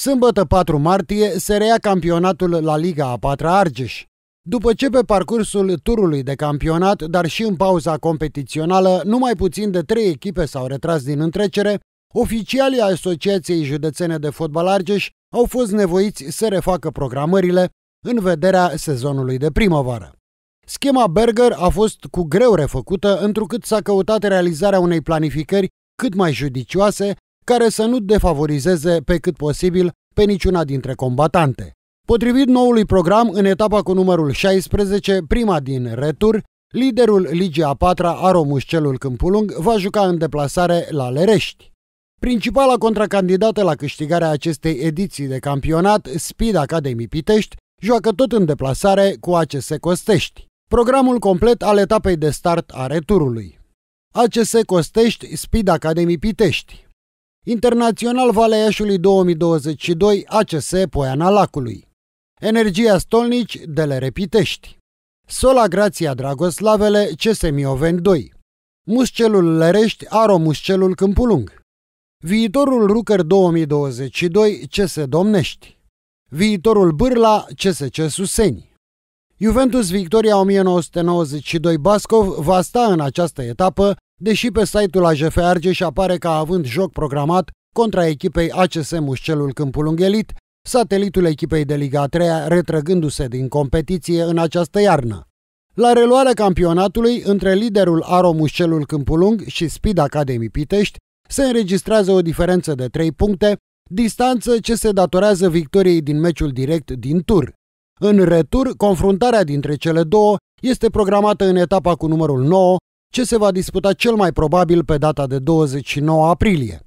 Sâmbătă 4 martie se reia campionatul la Liga a 4 Argeș. După ce pe parcursul turului de campionat, dar și în pauza competițională, numai puțin de trei echipe s-au retras din întrecere, oficialii Asociației Județene de Fotbal Argeș au fost nevoiți să refacă programările în vederea sezonului de primăvară. Schema Berger a fost cu greu refăcută, întrucât s-a căutat realizarea unei planificări cât mai judicioase care să nu defavorizeze pe cât posibil pe niciuna dintre combatante. Potrivit noului program, în etapa cu numărul 16, prima din retur, liderul Ligii a patra, Aromuș Celul Câmpulung, va juca în deplasare la Lerești. Principala contracandidată la câștigarea acestei ediții de campionat, Speed Academy Pitești, joacă tot în deplasare cu ACS Costești. Programul complet al etapei de start a returului. ACS Costești, Speed Academy Pitești. Internațional Valea 2022 ACS Poiana Lacului. Energia Stolnici de le Repitești. Sola Grația Dragoslavele CS Mioven 2. Muscelul Lerești Aro Muscelul Câmpulung. Viitorul Rucăr 2022 CS Domnești. Viitorul Bârla CSC Suseni. Juventus Victoria 1992 Bascov va sta în această etapă, deși pe site-ul AJF Argeș apare ca având joc programat contra echipei ACS Mușcelul Câmpul Unghelit, satelitul echipei de Liga 3 retrăgându-se din competiție în această iarnă. La reluarea campionatului, între liderul Aro Mușcelul Câmpulung și Speed Academy Pitești, se înregistrează o diferență de 3 puncte, distanță ce se datorează victoriei din meciul direct din tur. În retur, confruntarea dintre cele două este programată în etapa cu numărul 9, ce se va disputa cel mai probabil pe data de 29 aprilie.